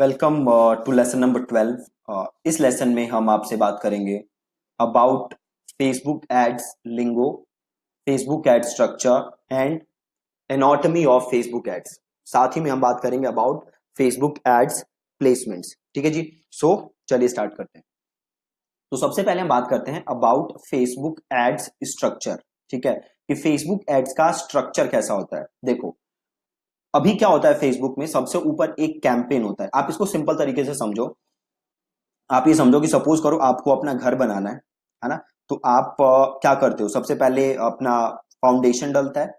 welcome to lesson number twelve इस lesson में हम आपसे बात करेंगे about Facebook ads lingo Facebook ad structure and anatomy of Facebook ads साथ ही में हम बात करेंगे अबाउट फेसबुक एड्स प्लेसमेंट्स ठीक है जी सो so, चलिए स्टार्ट करते हैं तो सबसे पहले हम बात करते हैं अबाउट फेसबुक एड्स स्ट्रक्चर ठीक है कि फेसबुक एड्स का स्ट्रक्चर कैसा होता है देखो अभी क्या होता है फेसबुक में सबसे ऊपर एक कैंपेन होता है आप इसको सिंपल तरीके से समझो आप ये समझो कि सपोज करो आपको अपना घर बनाना है है ना तो आप क्या करते हो सबसे पहले अपना फाउंडेशन डलता है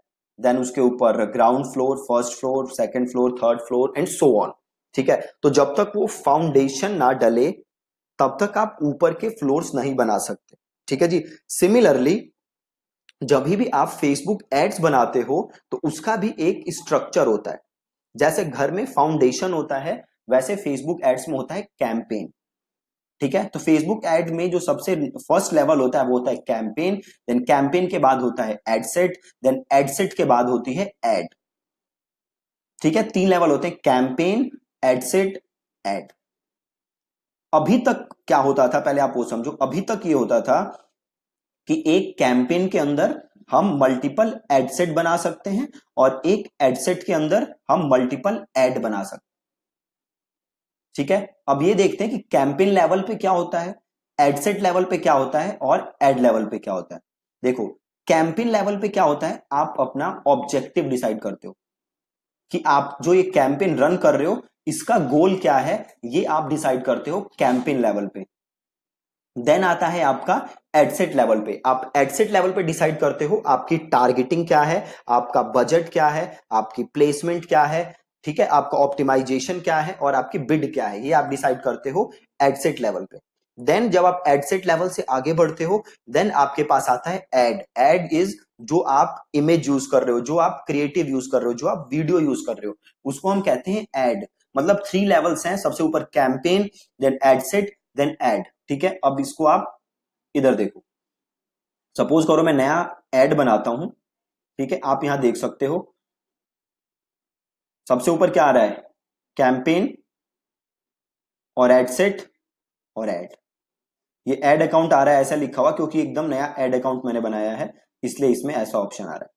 देन उसके ऊपर ground floor first floor second floor third floor and so on ठीक है तो जब तक वो फाउंडेशन ना डले तब तक आप ऊपर के फ्लोर्स नहीं बना सकते ठीक है जी सिमिलरली जब भी आप फेसबुक एड्स बनाते हो तो उसका भी एक स्ट्रक्चर होता है जैसे घर में फाउंडेशन होता है वैसे फेसबुक एड्स में होता है कैंपेन ठीक है तो फेसबुक एड में जो सबसे फर्स्ट लेवल होता है वो होता है कैंपेन देन कैंपेन के बाद होता है एडसेट देन एडसेट के बाद होती है एड ठीक है तीन लेवल होते हैं कैंपेन एडसेट एड अभी तक क्या होता था पहले आप वो समझो अभी तक ये होता था कि एक कैंपेन के अंदर हम मल्टीपल एडसेट बना सकते हैं और एक एडसेट के अंदर हम मल्टीपल एड बना सकते हैं ठीक है अब ये देखते हैं कि कैंपेन लेवल पे क्या होता है एडसेट लेवल पे क्या होता है और एड लेवल पे क्या होता है देखो कैंपेन लेवल पे क्या होता है आप अपना ऑब्जेक्टिव डिसाइड करते हो कि आप जो ये कैंपेन रन कर रहे हो इसका गोल क्या है ये आप डिसाइड करते हो कैंपेन लेवल पे देन आता है आपका एडसेट लेवल पे आप एडसेट लेवल पे डिसाइड करते हो आपकी टारगेटिंग क्या है आपका बजट क्या है आपकी प्लेसमेंट क्या है ठीक है आपका ऑप्टिमाइजेशन क्या है और आपकी बिड क्या है ये आप डिसाइड करते हो एडसेट लेवल पे देन जब आप एडसेट लेवल से आगे बढ़ते हो देन आपके पास आता है एड एड इज जो आप इमेज यूज कर रहे हो जो आप क्रिएटिव यूज कर रहे हो जो आप वीडियो यूज कर रहे हो उसको हम कहते हैं एड मतलब थ्री लेवल्स हैं सबसे ऊपर campaign then ad set then ad ठीक है अब इसको आप इधर देखो सपोज करो मैं नया एड बनाता हूं ठीक है आप यहां देख सकते हो सबसे ऊपर क्या आ रहा है कैंपेन और एड सेट और एड ये एड अकाउंट आ रहा है ऐसा लिखा हुआ क्योंकि एकदम नया एड अकाउंट मैंने बनाया है इसलिए इसमें ऐसा ऑप्शन आ रहा है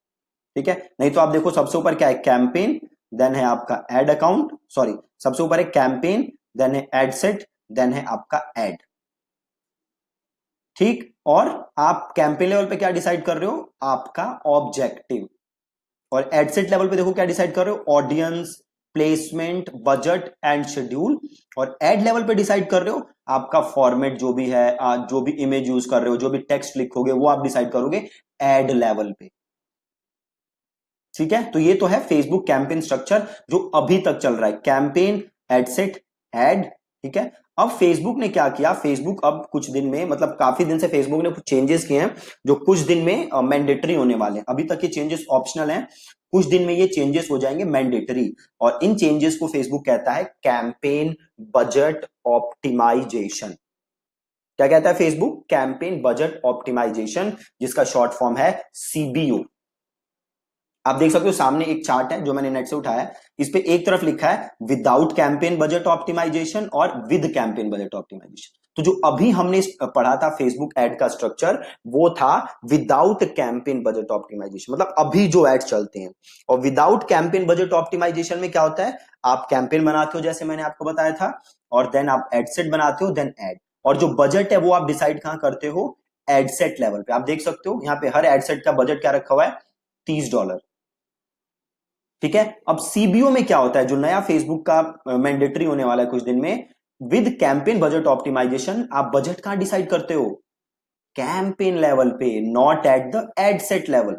ठीक है नहीं तो आप देखो सबसे ऊपर क्या है कैंपेन देन है आपका एड अकाउंट सॉरी सबसे ऊपर है कैंपेन देन है एड सेट देन है आपका एड ठीक और आप कैंपेन लेवल पे क्या डिसाइड कर रहे हो आपका ऑब्जेक्टिव और एडसेट लेवल पे देखो क्या डिसाइड कर रहे हो audience placement budget and schedule और एड लेवल पे डिसाइड कर रहे हो आपका फॉर्मेट जो भी है जो भी इमेज यूज कर रहे हो जो भी टेक्स्ट लिखोगे वो आप डिसाइड करोगे एड लेवल पे ठीक है तो ये तो है फेसबुक कैंपेन स्ट्रक्चर जो अभी तक चल रहा है कैंपेन एडसेट एड ठीक है अब फेसबुक ने क्या किया फेसबुक अब कुछ दिन में मतलब काफी दिन से फेसबुक ने कुछ चेंजेस किए हैं जो कुछ दिन में मैंडेटरी होने वाले हैं अभी तक ये चेंजेस ऑप्शनल हैं कुछ दिन में ये चेंजेस हो जाएंगे मैंडेटरी और इन चेंजेस को फेसबुक कहता है कैंपेन बजट ऑप्टिमाइजेशन क्या कहता है फेसबुक कैंपेन बजट ऑप्टिमाइजेशन जिसका शॉर्ट फॉर्म है सीबीओ आप देख सकते हो सामने एक चार्ट है जो मैंने नेट से उठाया है इस पे एक तरफ लिखा है विदाउट कैंपेन बजट ऑप्टिमाइजेशन और विद कैंपेन बजट ऑप्टिमाइजेशन तो जो अभी हमने पढ़ा था फेसबुक एड का स्ट्रक्चर वो था विदाउट कैंपेन बजट ऑप्टिमाइजेशन मतलब अभी जो एड चलते हैं और विदाउट कैंपेन बजट ऑप्टिमाइजेशन में क्या होता है आप कैंपेन बनाते हो जैसे मैंने आपको बताया था और देन आप एडसेट बनाते हो देन एड और जो बजट है वो आप डिसाइड कहां करते हो एडसेट लेवल पे आप देख सकते हो यहाँ पे हर एडसेट का बजट क्या रखा हुआ है तीस डॉलर ठीक है अब सीबीओ में क्या होता है जो नया फेसबुक का मैंडेटरी होने वाला है कुछ दिन में विद कैंपेन बजट ऑप्टिमाइजेशन आप बजट कहां डिसाइड करते हो कैंपेन लेवल पे not at the ad set level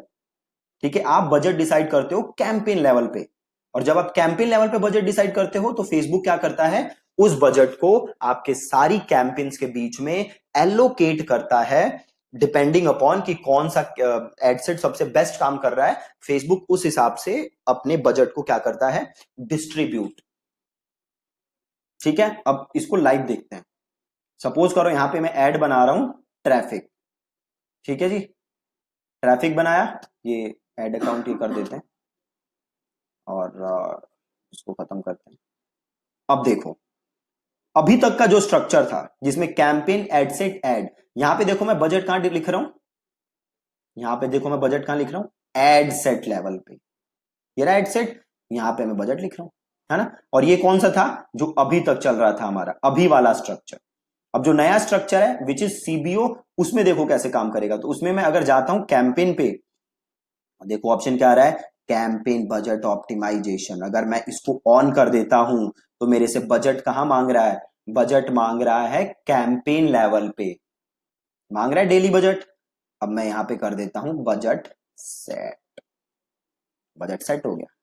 ठीक है आप बजट डिसाइड करते हो कैंपेन लेवल पे और जब आप कैंपेन लेवल पे बजट डिसाइड करते हो तो फेसबुक क्या करता है उस बजट को आपके सारी कैंपेन्स के बीच में एलोकेट करता है डिपेंडिंग अपॉन कि कौन सा एडसेट सबसे बेस्ट काम कर रहा है फेसबुक उस हिसाब से अपने बजट को क्या करता है डिस्ट्रीब्यूट ठीक है अब इसको लाइव देखते हैं सपोज करो यहां पे मैं एड बना रहा हूं ट्रैफिक ठीक है जी ट्रैफिक बनाया ये एड अकाउंट ये कर देते हैं और इसको खत्म करते हैं अब देखो अभी तक का जो स्ट्रक्चर था जिसमें कैंपेन एडसेट एड यहां पे देखो मैं बजट कहां लिख रहा हूं यहां पे देखो मैं बजट कहां लिख रहा हूं एड सेट लेवल पे ये रहा एडसेट यहां पे मैं बजट लिख रहा हूं है ना और ये कौन सा था जो अभी तक चल रहा था हमारा अभी वाला स्ट्रक्चर अब जो नया स्ट्रक्चर है विच इज सीबीओ उसमें देखो कैसे काम करेगा तो उसमें मैं अगर जाता हूं कैंपेन पे देखो ऑप्शन क्या आ रहा है कैंपेन बजट ऑप्टिमाइजेशन अगर मैं इसको ऑन कर देता हूं तो मेरे से बजट कहां मांग रहा है बजट मांग रहा है कैंपेन लेवल पे मांग रहा है डेली बजट अब मैं यहां पे कर देता हूं बजट सेट बजट सेट हो गया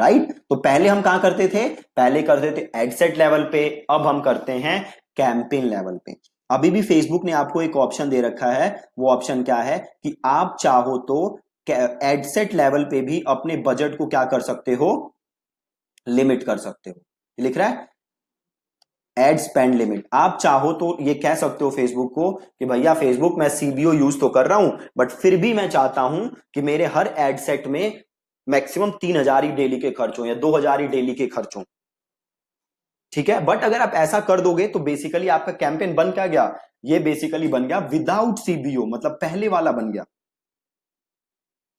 राइट तो पहले हम कहा करते थे पहले करते थे एडसेट लेवल पे अब हम करते हैं कैंपेन लेवल पे अभी भी फेसबुक ने आपको एक ऑप्शन दे रखा है वो ऑप्शन क्या है कि आप चाहो तो एडसेट लेवल पे भी अपने बजट को क्या कर सकते हो लिमिट कर सकते हो लिख रहा है एड स्पेंड लिमिट आप चाहो तो ये कह सकते हो फेसबुक को कि भैया फेसबुक मैं सीबीओ यूज तो कर रहा हूं बट फिर भी मैं चाहता हूं कि मेरे हर एडसेट में मैक्सिमम तीन हजार ही डेली के खर्च हो या दो हजार ही डेली के खर्च हो ठीक है बट अगर आप ऐसा कर दोगे तो बेसिकली आपका कैंपेन बन क्या गया ये बेसिकली बन गया विदाउट सीबीओ मतलब पहले वाला बन गया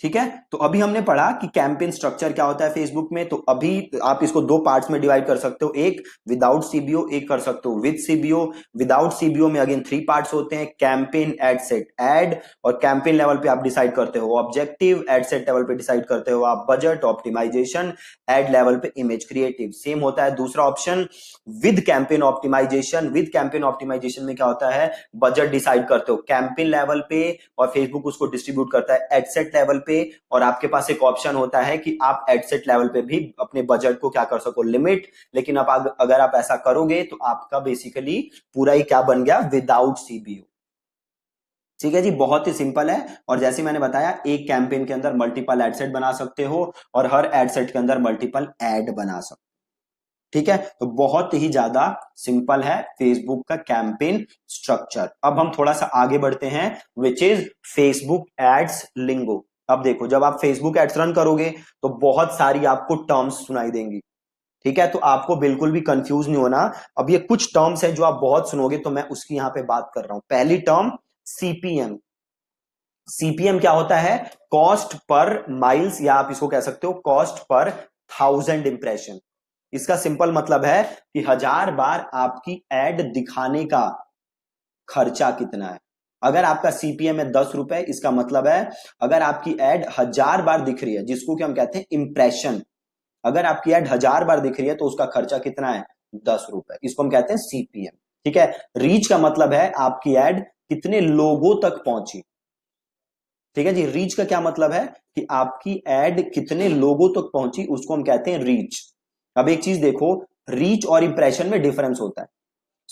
ठीक है तो अभी हमने पढ़ा कि कैंपेन स्ट्रक्चर क्या होता है फेसबुक में तो अभी आप इसको दो पार्ट्स में डिवाइड कर सकते हो एक विदाउट सीबीओ एक कर सकते हो विद सीबीओ विदाउट सीबीओ में अगेन थ्री पार्ट्स होते हैं कैंपेन एड सेट एड और कैंपेन लेवल पे आप डिसाइड करते हो ऑब्जेक्टिव एड सेट लेवल पे डिसाइड करते हो आप बजट ऑप्टिमाइजेशन एड लेवल पे इमेज क्रिएटिव सेम होता है दूसरा option with campaign optimization with campaign optimization में क्या होता है बजट डिसाइड करते हो कैंपेन लेवल पे और फेसबुक उसको डिस्ट्रीब्यूट करता है एडसेट लेवल पे और आपके पास एक ऑप्शन होता है कि आप एडसेट लेवल पे भी अपने बजट को क्या कर सको लिमिट लेकिन आप अगर आप ऐसा करोगे तो आपका बेसिकली पूरा ही क्या बन गया विदाउट सीबीओ ठीक है जी बहुत ही सिंपल है और जैसे मैंने बताया एक कैंपेन के अंदर मल्टीपल एडसेट बना सकते हो और हर एडसेट के अंदर मल्टीपल एड बना सकते ठीक है तो बहुत ही ज्यादा सिंपल है फेसबुक का कैंपेन स्ट्रक्चर अब हम थोड़ा सा आगे बढ़ते हैं which is Facebook ads lingo अब देखो जब आप फेसबुक एड्स रन करोगे तो बहुत सारी आपको टर्म्स सुनाई देंगी ठीक है तो आपको बिल्कुल भी कंफ्यूज नहीं होना अब ये कुछ टर्म्स हैं जो आप बहुत सुनोगे तो मैं उसकी यहां पे बात कर रहा हूं पहली टर्म सीपीएम सीपीएम क्या होता है कॉस्ट पर माइल्स या आप इसको कह सकते हो कॉस्ट पर थाउजेंड इंप्रेशन इसका सिंपल मतलब है कि हजार बार आपकी एड दिखाने का खर्चा कितना है अगर आपका सीपीएम है दस रुपए इसका मतलब है अगर आपकी एड हजार बार दिख रही है जिसको कि हम कहते हैं इंप्रेशन अगर आपकी एड हजार बार दिख रही है तो उसका खर्चा कितना है दस रुपए इसको हम कहते हैं सीपीएम ठीक है रीच का मतलब है आपकी एड कितने लोगों तक पहुंची ठीक है जी रीच का क्या मतलब है कि आपकी एड कितने लोगों तक पहुंची उसको हम कहते हैं रीच अब एक चीज देखो रीच और इंप्रेशन में डिफरेंस होता है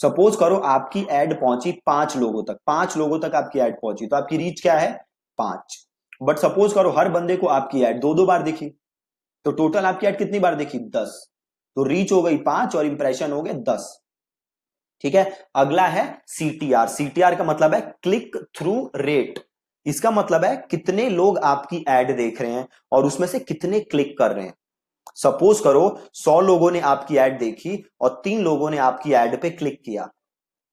सपोज करो आपकी एड पहुंची पांच लोगों तक पांच लोगों तक आपकी एड पहुंची तो आपकी रीच क्या है पांच बट सपोज करो हर बंदे को आपकी एड दो दो बार दिखी तो टोटल आपकी एड कितनी बार दिखी दस तो रीच हो गई पांच और इंप्रेशन हो गए दस ठीक है अगला है सीटीआर सीटीआर का मतलब है क्लिक थ्रू रेट इसका मतलब है कितने लोग आपकी एड देख रहे हैं और उसमें से कितने क्लिक कर रहे हैं सपोज करो सौ लोगों ने आपकी एड देखी और तीन लोगों ने आपकी एड पे क्लिक किया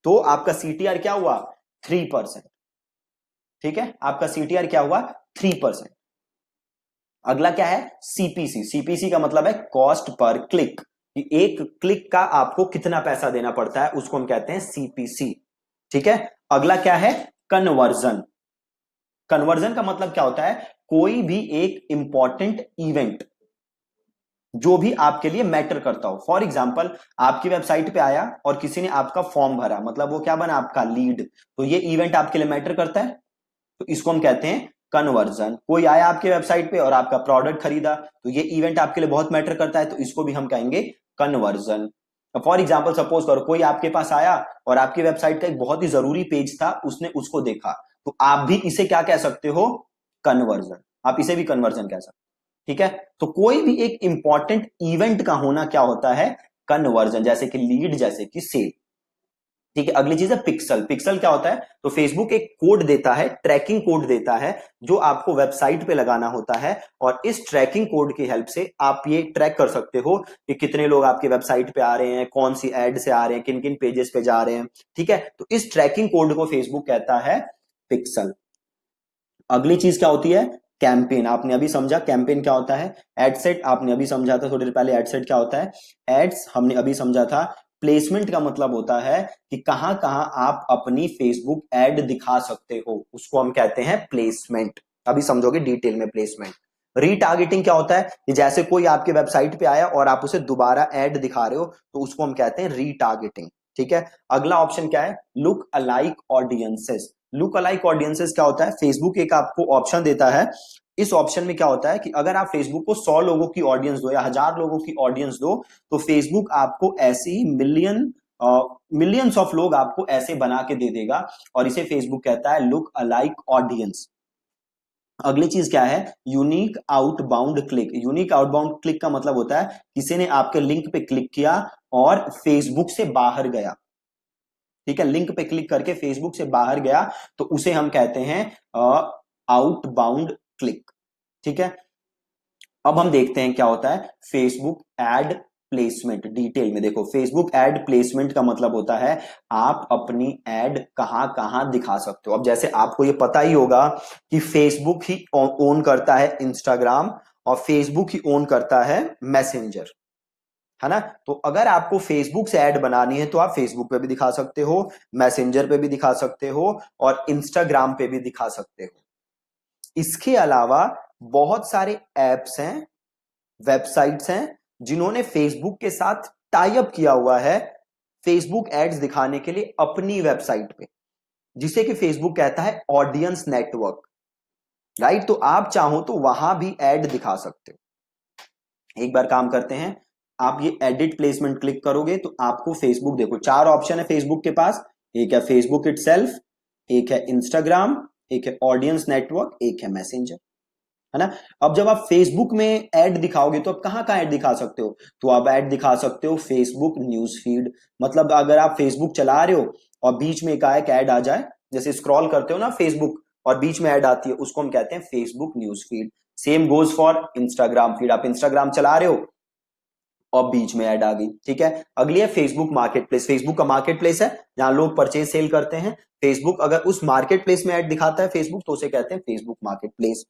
तो आपका सीटीआर क्या हुआ थ्री परसेंट ठीक है आपका सीटीआर क्या हुआ थ्री परसेंट अगला क्या है सीपीसी सीपीसी का मतलब है कॉस्ट पर क्लिक एक क्लिक का आपको कितना पैसा देना पड़ता है उसको हम कहते हैं सीपीसी ठीक है अगला क्या है कन्वर्जन कन्वर्जन का मतलब क्या होता है कोई भी एक इंपॉर्टेंट इवेंट जो भी आपके लिए मैटर करता हो फॉर एग्जाम्पल आपकी वेबसाइट पे आया और किसी ने आपका फॉर्म भरा मतलब वो क्या बना आपका लीड तो ये इवेंट आपके लिए मैटर करता है तो इसको हम कहते हैं कन्वर्जन कोई आया आपके वेबसाइट पे और आपका प्रोडक्ट खरीदा तो ये इवेंट आपके लिए बहुत मैटर करता है तो इसको भी हम कहेंगे कन्वर्जन फॉर एग्जाम्पल सपोज करो कोई आपके पास आया और आपकी वेबसाइट का एक बहुत ही जरूरी पेज था उसने उसको देखा तो आप भी इसे क्या कह सकते हो कन्वर्जन आप इसे भी कन्वर्जन कह सकते ठीक है तो कोई भी एक इंपॉर्टेंट इवेंट का होना क्या होता है कन्वर्जन जैसे कि लीड जैसे कि सेल ठीक है अगली चीज है पिक्सल पिक्सल क्या होता है तो फेसबुक एक कोड देता है ट्रैकिंग कोड देता है जो आपको वेबसाइट पे लगाना होता है और इस ट्रैकिंग कोड की हेल्प से आप ये ट्रैक कर सकते हो कि कितने लोग आपकी वेबसाइट पे आ रहे हैं कौन सी एड से आ रहे हैं किन किन पेजेस पे जा रहे हैं ठीक है तो इस ट्रैकिंग कोड को फेसबुक कहता है पिक्सल अगली चीज क्या होती है कैंपेन आपने अभी समझा कैंपेन क्या होता है एडसेट आपने अभी समझा था थोड़ी देर पहले एडसेट क्या होता है एड्स हमने अभी समझा था प्लेसमेंट का मतलब होता है कि कहां कहां आप अपनी फेसबुक एड दिखा सकते हो उसको हम कहते हैं प्लेसमेंट अभी समझोगे डिटेल में प्लेसमेंट रीटारगेटिंग क्या होता है कि जैसे कोई आपके वेबसाइट पे आया और आप उसे दोबारा एड दिखा रहे हो तो उसको हम कहते हैं रीटारगेटिंग ठीक है अगला ऑप्शन क्या है lookalike audiences lookalike audiences क्या होता है फेसबुक एक आपको ऑप्शन देता है इस ऑप्शन में क्या होता है कि अगर आप फेसबुक को सौ लोगों की ऑडियंस दो या हजार लोगों की ऑडियंस दो तो फेसबुक आपको ऐसी मिलियन मिलियंस ऑफ लोग आपको ऐसे बना के दे देगा और इसे फेसबुक कहता है लुक अलाइक ऑडियंस अगली चीज क्या है unique outbound click unique outbound click का मतलब होता है किसी ने आपके लिंक पे क्लिक किया और फेसबुक से बाहर गया ठीक है लिंक पे क्लिक करके फेसबुक से बाहर गया तो उसे हम कहते हैं आउटबाउंड क्लिक ठीक है अब हम देखते हैं क्या होता है फेसबुक एड प्लेसमेंट डिटेल में देखो फेसबुक एड प्लेसमेंट का मतलब होता है आप अपनी एड कहां कहां दिखा सकते हो अब जैसे आपको ये पता ही होगा कि फेसबुक ही ओन करता है इंस्टाग्राम और फेसबुक ही ओन करता है मैसेंजर है ना तो अगर आपको फेसबुक से ऐड बनानी है तो आप फेसबुक पे भी दिखा सकते हो मैसेंजर पे भी दिखा सकते हो और इंस्टाग्राम पे भी दिखा सकते हो इसके अलावा बहुत सारे एप्स हैं वेबसाइट्स हैं जिन्होंने फेसबुक के साथ टाइप किया हुआ है फेसबुक एड्स दिखाने के लिए अपनी वेबसाइट पे जिसे कि फेसबुक कहता है ऑडियंस नेटवर्क राइट तो आप चाहो तो वहां भी एड दिखा सकते हो एक बार काम करते हैं आप ये एडिट प्लेसमेंट क्लिक करोगे तो आपको फेसबुक देखो चार ऑप्शन है फेसबुक के पास एक है फेसबुक इट एक है इंस्टाग्राम एक है ऑडियंस नेटवर्क एक है मैसेंजर है ना अब जब आप फेसबुक में एड दिखाओगे तो आप कहाँ कहाँ ऐड दिखा सकते हो तो आप ऐड दिखा सकते हो फेसबुक न्यूज फीड मतलब अगर आप फेसबुक चला रहे हो और बीच में एकाएक ऐड आ जाए जैसे स्क्रॉल करते हो ना फेसबुक और बीच में ऐड आती है उसको हम कहते हैं Facebook news feed same goes for Instagram feed आप इंस्टाग्राम चला रहे हो और बीच में ऐड आ गई ठीक है अगली है फेसबुक मार्केट प्लेस फेसबुक का मार्केट प्लेस है जहां लोग परचेज सेल करते हैं फेसबुक अगर उस मार्केट प्लेस में ऐड दिखाता है फेसबुक तो उसे कहते हैं Facebook marketplace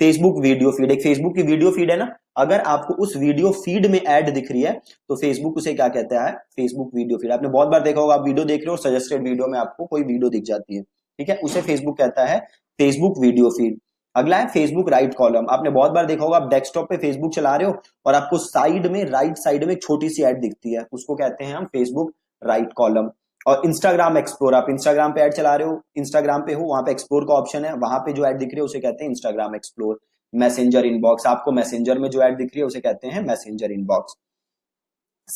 Facebook video feed एक फेसबुक की वीडियो फीड है ना अगर आपको उस वीडियो फीड में एड दिख रही है तो फेसबुक उसे क्या कहता है फेसबुक वीडियो फीड आपने बहुत बार देखा होगा आप वीडियो देख रहे हो सजेस्टेड वीडियो में आपको कोई वीडियो दिख जाती है ठीक है उसे फेसबुक कहता है फेसबुक वीडियो फीड अगला है फेसबुक राइट कॉलम आपने बहुत बार देखा होगा आप डेस्कटॉप पे फेसबुक चला रहे हो और आपको साइड में राइट साइड में छोटी सी एड दिखती है उसको कहते हैं हम फेसबुक राइट कॉलम और इंस्टाग्राम एक्सप्लोर आप इंस्टाग्राम पे ऐड चला रहे हो इंस्टाग्राम पे हो वहां पे एक्सप्लोर का ऑप्शन है वहां पे जो ऐड दिख रही है उसे कहते हैं इंस्टाग्राम एक्सप्लोर मैसेंजर इनबॉक्स आपको मैसेंजर में जो ऐड दिख रही है उसे कहते हैं messenger inbox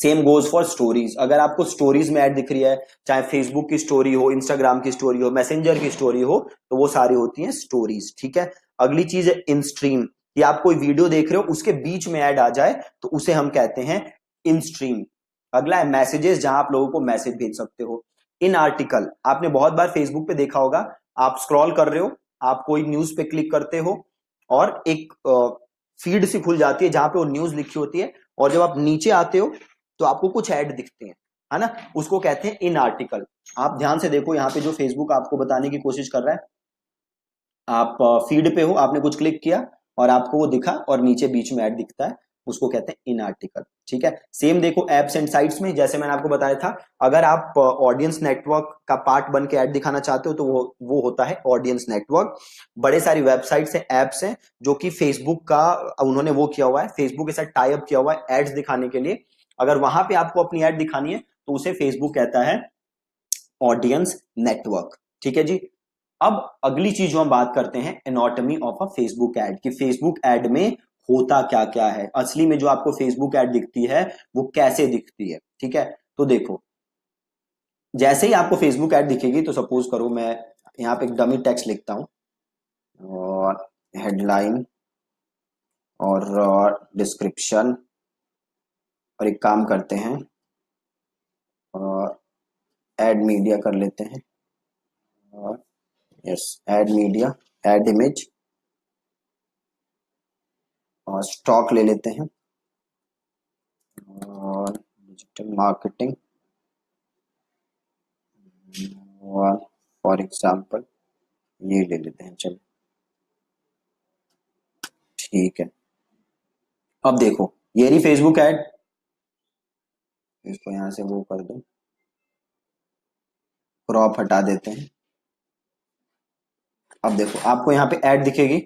same goes for stories अगर आपको स्टोरीज में ऐड दिख रही है चाहे फेसबुक की स्टोरी हो इंस्टाग्राम की स्टोरी हो मैसेंजर की स्टोरी हो तो वो सारी होती है स्टोरीज ठीक है अगली चीज है इन स्ट्रीम कि आप कोई वीडियो देख रहे हो उसके बीच में ऐड आ जाए तो उसे हम कहते हैं इन स्ट्रीम अगला है मैसेजेस जहां आप लोगों को मैसेज भेज सकते हो इन आर्टिकल आपने बहुत बार फेसबुक पे देखा होगा आप स्क्रॉल कर रहे हो आप कोई न्यूज पे क्लिक करते हो और एक फीड सी खुल जाती है जहां पे वो न्यूज लिखी होती है और जब आप नीचे आते हो तो आपको कुछ ऐड दिखते हैं है ना उसको कहते हैं इन आर्टिकल आप ध्यान से देखो यहाँ पे जो फेसबुक आपको बताने की कोशिश कर रहा है आप फीड पे हो आपने कुछ क्लिक किया और आपको वो दिखा और नीचे बीच में ऐड दिखता है उसको कहते हैं इन आर्टिकल ठीक है सेम देखो एप्स एंड साइट्स में जैसे मैंने आपको बताया था अगर आप ऑडियंस नेटवर्क का पार्ट बन के एड दिखाना चाहते हो तो वो वो होता है ऑडियंस नेटवर्क बड़े सारी वेबसाइट्स हैं एप्स हैं जो कि फेसबुक का उन्होंने वो किया हुआ है फेसबुक के साथ टाइप किया हुआ है एड्स दिखाने के लिए अगर वहां पर आपको अपनी एड दिखानी है तो उसे फेसबुक कहता है ऑडियंस नेटवर्क ठीक है जी अब अगली चीज जो हम बात करते हैं anatomy of a Facebook ad कि फेसबुक एड में होता क्या क्या है असली में जो आपको फेसबुक ऐड दिखती है वो कैसे दिखती है ठीक है तो देखो जैसे ही आपको फेसबुक ऐड दिखेगी तो सपोज करो मैं यहाँ पे एक डमी टेक्स्ट लिखता हूं और हेडलाइन और डिस्क्रिप्शन और एक काम करते हैं और एड मीडिया कर लेते हैं और yes ad media ad image और स्टॉक ले लेते हैं और डिजिटल मार्केटिंग और फॉर एग्जांपल ये ले लेते हैं चलो ठीक है अब देखो ये रही फेसबुक ऐड इसको यहां से वो कर दो क्रॉप हटा देते हैं अब देखो आपको यहाँ पे ऐड दिखेगी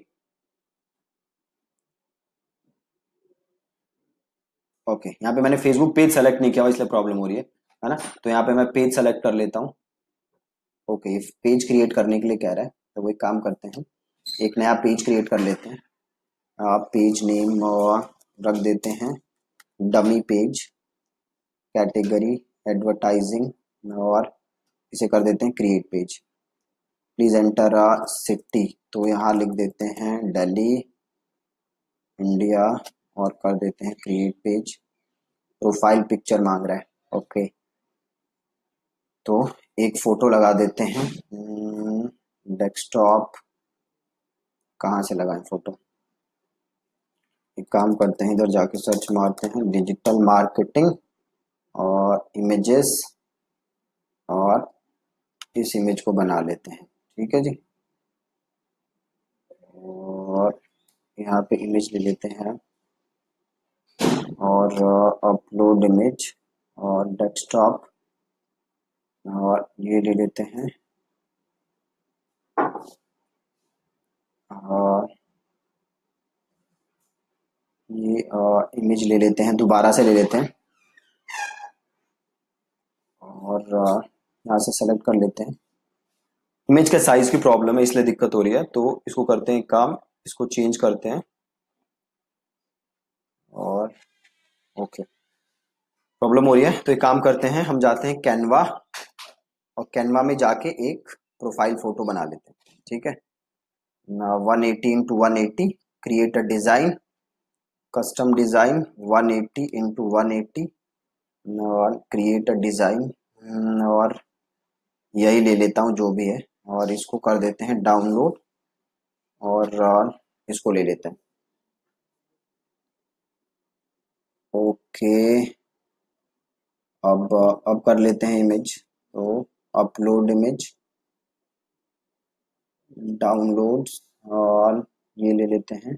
ओके यहाँ पे मैंने फेसबुक पेज सेलेक्ट नहीं किया हुआ इसलिए प्रॉब्लम हो रही है है ना तो यहाँ पे मैं पेज सेलेक्ट कर लेता हूँ ओके okay, पेज क्रिएट करने के लिए कह रहा है तो वो एक काम करते हैं एक नया पेज क्रिएट कर लेते हैं आप पेज नेम रख देते हैं डमी पेज कैटेगरी एडवर्टाइजिंग और इसे कर देते हैं create page please enter city तो यहाँ लिख देते हैं दिल्ली इंडिया और कर देते हैं क्रिएट पेज प्रोफाइल पिक्चर मांग रहा है ओके तो एक फ़ोटो लगा देते हैं डेस्कटॉप hmm, कहाँ से लगाएं फ़ोटो एक काम करते हैं इधर जाके सर्च मारते हैं डिजिटल मार्केटिंग और इमेजेस और इस इमेज को बना लेते हैं ठीक है जी और यहाँ पे इमेज ले लेते हैं और अपलोड uh, इमेज और डेस्कटॉप और ये ले लेते हैं और ये इमेज uh, ले लेते हैं दोबारा से ले लेते हैं और uh, यहाँ से सेलेक्ट कर लेते हैं इमेज के साइज की प्रॉब्लम है इसलिए दिक्कत हो रही है तो इसको करते हैं काम इसको चेंज करते हैं और ओके प्रॉब्लम हो रही है तो एक काम करते हैं हम जाते हैं कैनवा और कैनवा में जाके एक प्रोफाइल फोटो बना लेते हैं ठीक है one eighty to one eighty create a design custom design one eighty into one eighty और क्रिएट अ डिज़ाइन और यही ले लेता हूँ जो भी है और इसको कर देते हैं डाउनलोड और इसको ले लेते हैं ओके अब अब कर लेते हैं इमेज तो अपलोड इमेज डाउनलोड और ये ले लेते हैं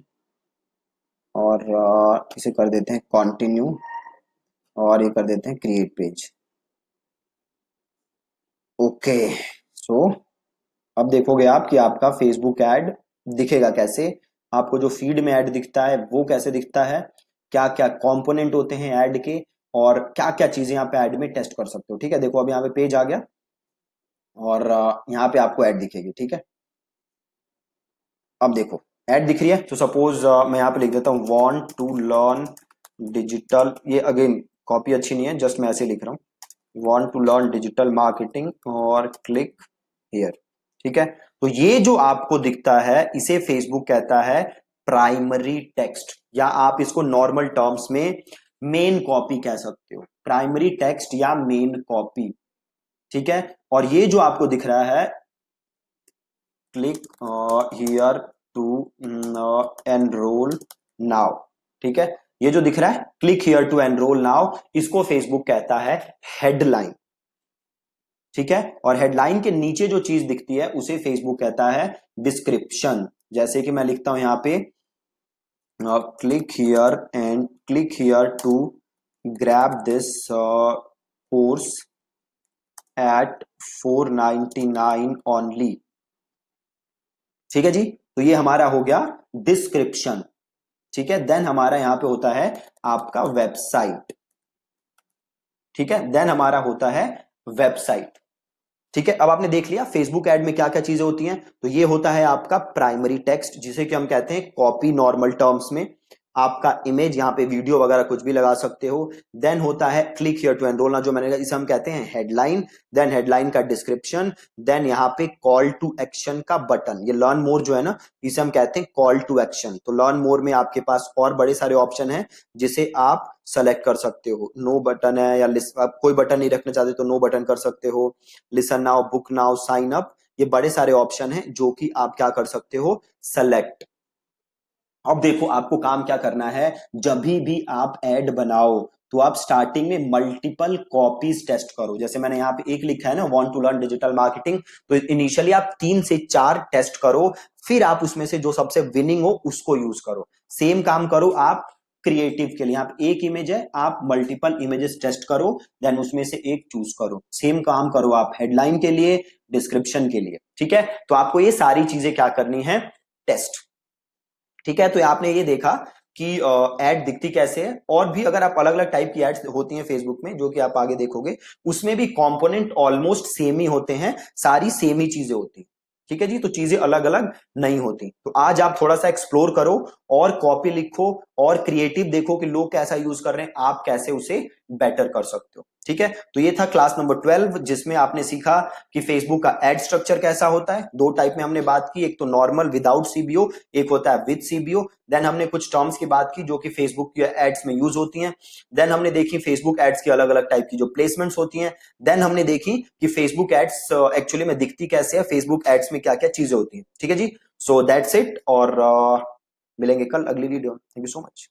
और इसे कर देते हैं कंटिन्यू और ये कर देते हैं क्रिएट पेज ओके सो अब देखोगे आप कि आपका फेसबुक ऐड दिखेगा कैसे आपको जो फीड में ऐड दिखता है वो कैसे दिखता है क्या क्या कॉम्पोनेंट होते हैं ऐड के और क्या क्या चीजें यहाँ पे ऐड में टेस्ट कर सकते हो ठीक है देखो अब यहाँ पे पेज आ गया और यहाँ पे आपको ऐड दिखेगी ठीक है अब देखो ऐड दिख रही है तो सपोज मैं यहाँ पे लिख देता हूँ वॉन्ट टू लर्न डिजिटल ये अगेन कॉपी अच्छी नहीं है जस्ट मैं ऐसे लिख रहा हूँ want to learn digital marketing और क्लिक हेयर ठीक है तो ये जो आपको दिखता है इसे फेसबुक कहता है प्राइमरी टेक्स्ट या आप इसको नॉर्मल टर्म्स में मेन कॉपी कह सकते हो प्राइमरी टेक्स्ट या मेन कॉपी ठीक है और ये जो आपको दिख रहा है click here to enroll now ठीक है ये जो दिख रहा है click here to enroll now इसको फेसबुक कहता है हेडलाइन ठीक है और हेडलाइन के नीचे जो चीज दिखती है उसे फेसबुक कहता है डिस्क्रिप्शन जैसे कि मैं लिखता हूं यहाँ पे click here and click here to grab this course at 499 only ठीक है जी तो ये हमारा हो गया डिस्क्रिप्शन ठीक है देन हमारा यहाँ पे होता है आपका वेबसाइट ठीक है देन हमारा होता है वेबसाइट ठीक है अब आपने देख लिया फेसबुक एड में क्या क्या चीजें होती हैं तो ये होता है आपका प्राइमरी टेक्स्ट जिसे कि हम कहते हैं कॉपी नॉर्मल टर्म्स में आपका इमेज यहाँ पे वीडियो वगैरह कुछ भी लगा सकते हो देन होता है क्लिक हियर टू एनरोल ना जो मैंने इसे हम कहते हैं हेडलाइन देन हेडलाइन का डिस्क्रिप्शन देन यहाँ पे कॉल टू एक्शन का बटन ये लर्न मोर जो है ना इसे हम कहते हैं कॉल टू एक्शन तो लर्न मोर में आपके पास और बड़े सारे ऑप्शन है जिसे आप सेलेक्ट कर सकते हो नो बटन है या आप कोई बटन नहीं रखना चाहते तो नो बटन कर सकते हो listen now book now sign up ये बड़े सारे ऑप्शन है जो कि आप क्या कर सकते हो सेलेक्ट अब देखो आपको काम क्या करना है जब भी आप एड बनाओ तो आप स्टार्टिंग में मल्टीपल कॉपीज टेस्ट करो जैसे मैंने यहाँ पे एक लिखा है ना want to learn digital marketing तो इनिशियली आप तीन से चार टेस्ट करो फिर आप उसमें से जो सबसे विनिंग हो उसको यूज करो सेम काम करो आप क्रिएटिव के लिए आप एक इमेज है आप मल्टीपल इमेजेस टेस्ट करो देन उसमें से एक चूज करो सेम काम करो आप हेडलाइन के लिए डिस्क्रिप्शन के लिए ठीक है तो आपको ये सारी चीजें क्या करनी है टेस्ट ठीक है तो आपने ये देखा कि एड दिखती कैसे है और भी अगर आप अलग अलग टाइप की एड्स होती हैं फेसबुक में जो कि आप आगे देखोगे उसमें भी कंपोनेंट ऑलमोस्ट सेम ही होते हैं सारी सेम ही चीजें होती ठीक है जी तो चीजें अलग अलग नहीं होती तो आज आप थोड़ा सा एक्सप्लोर करो और कॉपी लिखो और क्रिएटिव देखो कि लोग कैसा यूज कर रहे हैं आप कैसे उसे बेटर कर सकते हो ठीक है तो ये था क्लास नंबर ट्वेल्व जिसमें आपने सीखा कि फेसबुक का एड स्ट्रक्चर कैसा होता है दो टाइप में हमने बात की एक तो नॉर्मल विदाउट सीबीओ एक होता है विद सीबीओ देन हमने कुछ टर्म्स की बात की जो कि फेसबुक की एड्स में यूज होती हैं देन हमने देखी फेसबुक एड्स की अलग अलग टाइप की जो प्लेसमेंट्स होती हैं देन हमने देखी कि फेसबुक एड्स एक्चुअली में दिखती कैसे है फेसबुक एड्स में क्या क्या चीजें होती हैं ठीक है जी सो दैट्स इट और uh, मिलेंगे कल अगली video thank you so much